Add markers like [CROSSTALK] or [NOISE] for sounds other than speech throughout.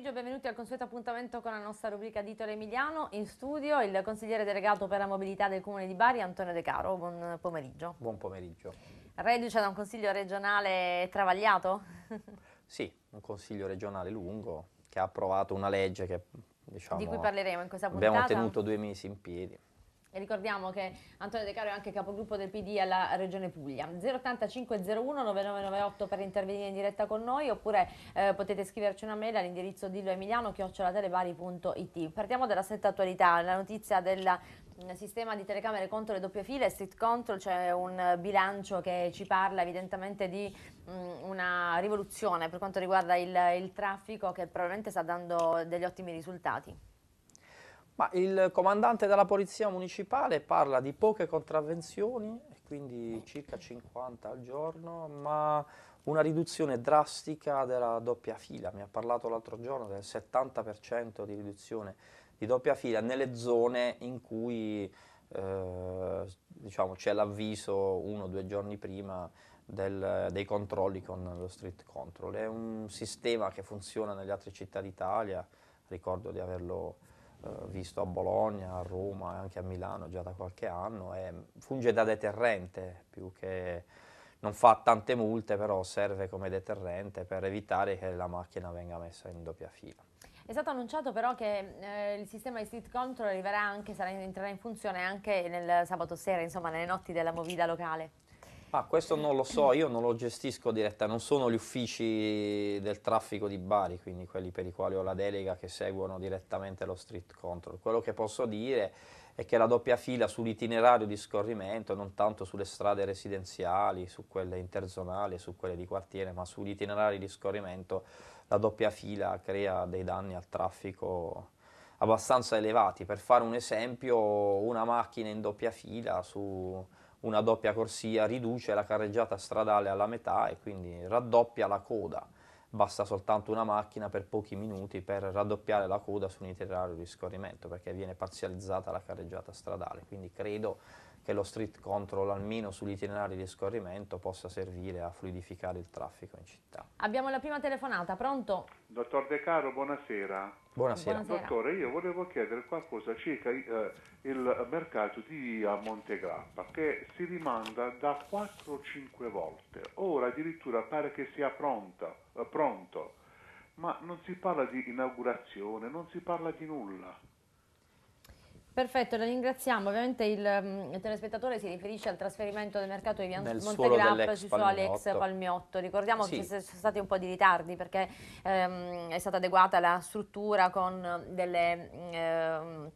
pomeriggio, benvenuti al consueto appuntamento con la nostra rubrica Ditore Emiliano. In studio il consigliere delegato per la mobilità del Comune di Bari, Antonio De Caro. Buon pomeriggio. Buon pomeriggio. Reduce da un consiglio regionale travagliato? [LAUGHS] sì, un consiglio regionale lungo che ha approvato una legge che diciamo, di cui parleremo in questa puntata. Abbiamo tenuto due mesi in piedi. E ricordiamo che Antonio De Caro è anche capogruppo del PD alla Regione Puglia. 08501 9998 per intervenire in diretta con noi oppure eh, potete scriverci una mail all'indirizzo dilloemiliano.it. Partiamo dalla setta attualità, la notizia del mm, sistema di telecamere contro le doppie file, street control, c'è cioè un bilancio che ci parla evidentemente di mh, mm, una rivoluzione per quanto riguarda il, il traffico che probabilmente sta dando degli ottimi risultati. Ma il comandante della Polizia Municipale parla di poche contravvenzioni, quindi circa 50 al giorno, ma una riduzione drastica della doppia fila. Mi ha parlato l'altro giorno del 70% di riduzione di doppia fila nelle zone in cui eh, diciamo, c'è l'avviso uno o due giorni prima del, dei controlli con lo street control. È un sistema che funziona nelle altre città d'Italia, ricordo di averlo eh, visto a Bologna, a Roma e anche a Milano già da qualche anno e funge da deterrente più che non fa tante multe però serve come deterrente per evitare che la macchina venga messa in doppia fila. È stato annunciato però che eh, il sistema di street control arriverà anche, sarà, entrerà in funzione anche nel sabato sera, insomma nelle notti della movida locale. Ah, questo eh. non lo so, io non lo gestisco diretta, non sono gli uffici del traffico di Bari, quindi quelli per i quali ho la delega che seguono direttamente lo street control. Quello che posso dire è che la doppia fila sull'itinerario di scorrimento, non tanto sulle strade residenziali, su quelle interzonali, su quelle di quartiere, ma sugli itinerari di scorrimento, la doppia fila crea dei danni al traffico abbastanza elevati. Per fare un esempio, una macchina in doppia fila su una doppia corsia riduce la carreggiata stradale alla metà e quindi raddoppia la coda. Basta soltanto una macchina per pochi minuti per raddoppiare la coda su un itinerario di scorrimento perché viene parzializzata la carreggiata stradale. Quindi credo che lo street control almeno sugli itinerari di scorrimento possa servire a fluidificare il traffico in città. Abbiamo la prima telefonata, pronto? Dottor De Caro, buonasera. Buonasera. buonasera. Dottore, io volevo chiedere qualcosa circa eh, il mercato di via eh, Montegrappa che si rimanda da 4-5 volte, ora addirittura pare che sia pronta, eh, pronto, ma non si parla di inaugurazione, non si parla di nulla. Perfetto, la ringraziamo. Ovviamente il, mm, il, telespettatore si riferisce al trasferimento del mercato di Via Montegrappa su suoli Palmiotto. Ricordiamo sì. che ci sono stati un po' di ritardi perché ehm, è stata adeguata la struttura con delle... Ehm,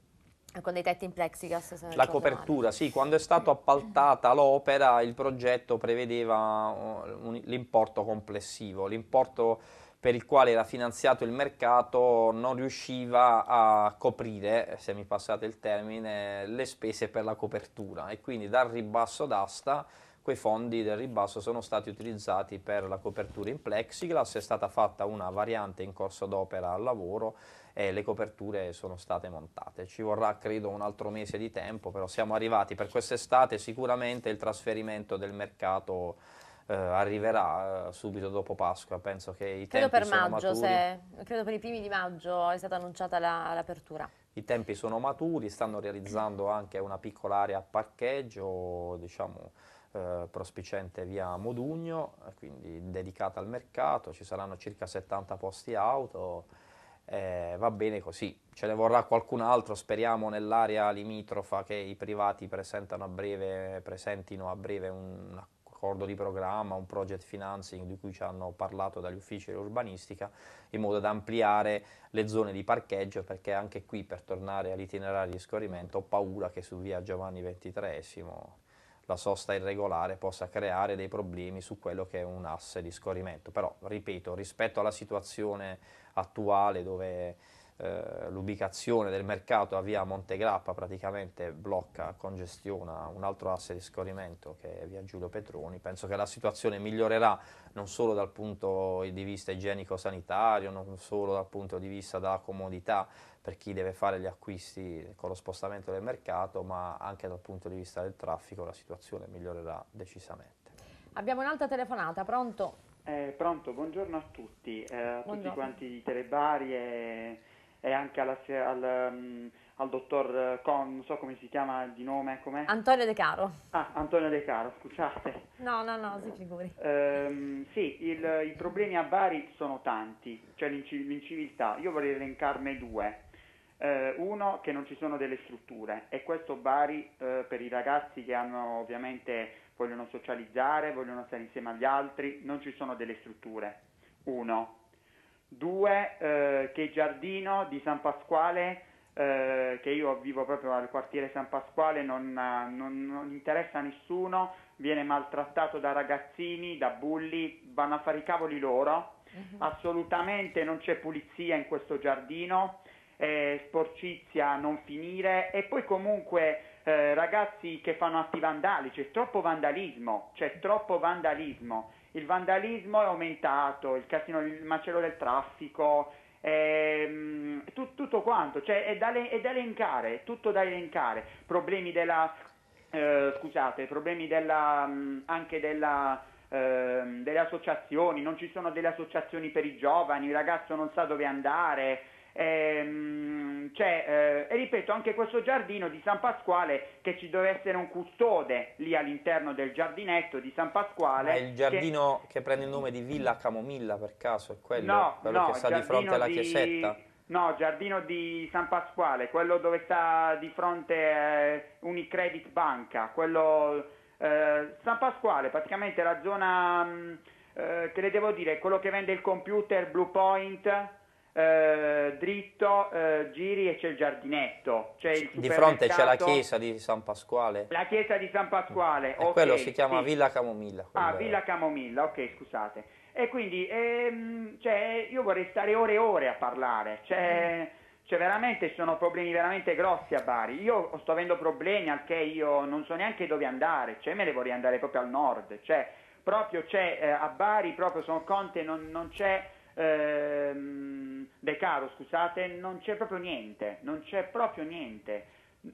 con dei tetti in plexigas. La copertura, male. sì, quando è stata mm. appaltata l'opera il progetto prevedeva uh, l'importo complessivo, l'importo per il quale era finanziato il mercato non riusciva a coprire, se mi passate il termine, le spese per la copertura e quindi dal ribasso d'asta quei fondi del ribasso sono stati utilizzati per la copertura in plexiglass, è stata fatta una variante in corso d'opera al lavoro e le coperture sono state montate. Ci vorrà credo un altro mese di tempo, però siamo arrivati per quest'estate sicuramente il trasferimento del mercato eh, arriverà eh, subito dopo Pasqua, penso che i credo tempi per maggio, se, credo per i primi di maggio è stata annunciata la, l'apertura. I tempi sono maturi, stanno realizzando anche una piccola area a parcheggio, diciamo, eh, prospicente via Modugno, quindi dedicata al mercato, ci saranno circa 70 posti auto, eh, va bene così, ce ne vorrà qualcun altro, speriamo nell'area limitrofa che i privati presentano a breve, presentino a breve un accordo accordo di programma, un project financing di cui ci hanno parlato dagli uffici dell'urbanistica, in modo da ampliare le zone di parcheggio, perché anche qui per tornare all'itinerario di scorrimento ho paura che su via Giovanni XXIII la sosta irregolare possa creare dei problemi su quello che è un asse di scorrimento. Però, ripeto, rispetto alla situazione attuale dove eh, l'ubicazione del mercato a via Montegrappa praticamente blocca, congestiona un altro asse di scorrimento che è via Giulio Petroni. Penso che la situazione migliorerà non solo dal punto di vista igienico-sanitario, non solo dal punto di vista della comodità per chi deve fare gli acquisti con lo spostamento del mercato, ma anche dal punto di vista del traffico la situazione migliorerà decisamente. Abbiamo un'altra telefonata, pronto? Eh, pronto, buongiorno a tutti, eh, a buongiorno. tutti quanti di Telebari e e anche alla, al, mm, al, dottor Con, non so come si chiama di nome, com'è? Antonio De Caro. Ah, Antonio De Caro, scusate. No, no, no, si figuri. Ehm, sì, il, i problemi a Bari sono tanti, cioè l'inci- l'inciviltà. Io vorrei elencarne due. Eh, uno, che non ci sono delle strutture e questo Bari eh, per i ragazzi che hanno ovviamente vogliono socializzare, vogliono stare insieme agli altri, non ci sono delle strutture. Uno due eh, che Giardino di San Pasquale, eh, che io vivo proprio al quartiere San Pasquale, non, non, non, interessa a nessuno, viene maltrattato da ragazzini, da bulli, vanno a fare i cavoli loro, uh-huh. assolutamente non c'è pulizia in questo giardino, è sporcizia a non finire e poi comunque eh, ragazzi che fanno atti vandali, c'è troppo vandalismo, c'è troppo vandalismo il vandalismo è aumentato, il, casino, il macello del traffico, ehm, tu, tutto quanto, cioè è da, è da, elencare, tutto da elencare, problemi della, eh, scusate, problemi della, mm, anche della, eh, delle associazioni, non ci sono delle associazioni per i giovani, il ragazzo non sa dove andare, Ehm, cioè, eh, e ripeto, anche questo giardino di San Pasquale che ci doveva essere un custode lì all'interno del giardinetto di San Pasquale. è il giardino che... che, prende il nome di Villa Camomilla per caso, è quello, no, quello no, che sta di fronte alla di... chiesetta. No, giardino di San Pasquale, quello dove sta di fronte eh, Unicredit Banca, quello eh, San Pasquale, praticamente la zona, mh, mm, eh, che le devo dire, quello che vende il computer Blue Bluepoint. Eh, eh, dritto eh, giri e c'è il giardinetto. C'è il di fronte c'è la chiesa di San Pasquale. La chiesa di San Pasquale, mm. okay, quello si chiama sì. Villa Camomilla. Ah, Villa Camomilla, ok, scusate. E quindi ehm, cioè, io vorrei stare ore e ore a parlare. C'è, mm. Cioè veramente ci sono problemi veramente grossi a Bari. Io sto avendo problemi al che io non so neanche dove andare, cioè me ne vorrei andare proprio al nord, cioè proprio c'è eh, a Bari, proprio sono Conte, non, non c'è ehm, De Caro, scusate, non c'è proprio niente, non c'è proprio niente.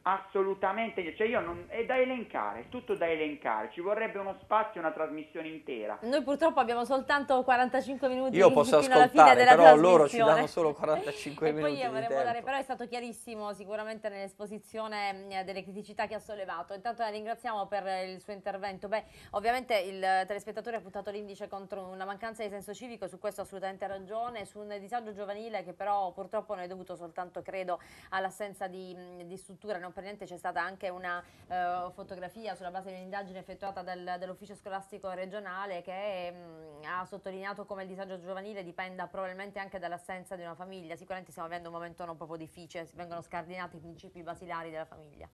Assolutamente, cioè io non, è da elencare, è tutto da elencare, ci vorrebbe uno spazio, una trasmissione intera. Noi purtroppo abbiamo soltanto 45 minuti Io posso ascoltare, però loro ci danno solo 45 [LAUGHS] minuti. Poi vorremmo dare, però è stato chiarissimo sicuramente nell'esposizione eh, delle criticità che ha sollevato. Intanto la ringraziamo per il suo intervento. Beh, ovviamente il telespettatore ha puntato l'indice contro una mancanza di senso civico, su questo ha assolutamente ragione, su un disagio giovanile che però purtroppo non è dovuto soltanto, credo, all'assenza di, di struttura scuola, non per niente c'è stata anche una eh, fotografia sulla base di un'indagine effettuata dal, dall'ufficio scolastico regionale che mh, mm, ha sottolineato come il disagio giovanile dipenda probabilmente anche dall'assenza di una famiglia, sicuramente stiamo avendo un momento non proprio difficile, vengono scardinati i principi basilari della famiglia.